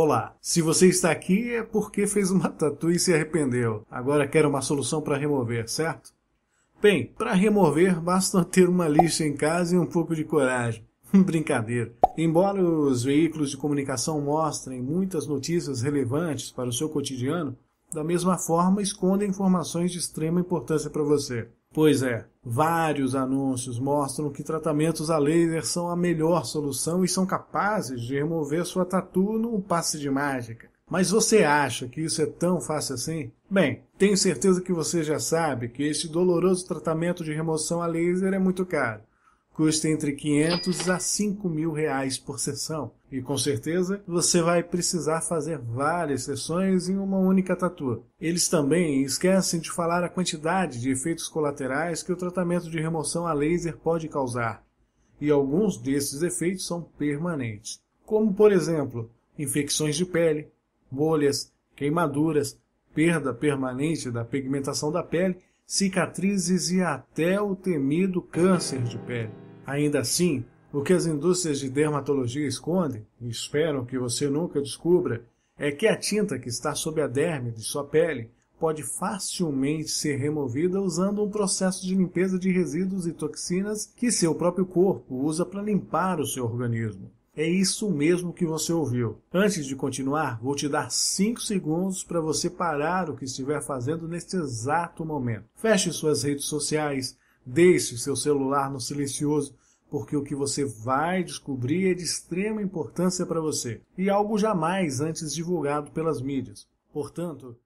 Olá, se você está aqui é porque fez uma tatu e se arrependeu. Agora quer uma solução para remover, certo? Bem, para remover basta ter uma lixa em casa e um pouco de coragem. Brincadeira. Embora os veículos de comunicação mostrem muitas notícias relevantes para o seu cotidiano, da mesma forma escondem informações de extrema importância para você. Pois é, vários anúncios mostram que tratamentos a laser são a melhor solução e são capazes de remover sua tatu num passe de mágica. Mas você acha que isso é tão fácil assim? Bem, tenho certeza que você já sabe que este doloroso tratamento de remoção a laser é muito caro custa entre 500 a 5 mil reais por sessão. E com certeza você vai precisar fazer várias sessões em uma única tatua. Eles também esquecem de falar a quantidade de efeitos colaterais que o tratamento de remoção a laser pode causar. E alguns desses efeitos são permanentes, como por exemplo, infecções de pele, bolhas, queimaduras, perda permanente da pigmentação da pele, cicatrizes e até o temido câncer de pele. Ainda assim, o que as indústrias de dermatologia escondem, e esperam que você nunca descubra, é que a tinta que está sob a derme de sua pele pode facilmente ser removida usando um processo de limpeza de resíduos e toxinas que seu próprio corpo usa para limpar o seu organismo. É isso mesmo que você ouviu. Antes de continuar, vou te dar 5 segundos para você parar o que estiver fazendo neste exato momento. Feche suas redes sociais, Deixe seu celular no silencioso, porque o que você vai descobrir é de extrema importância para você e algo jamais antes divulgado pelas mídias. Portanto,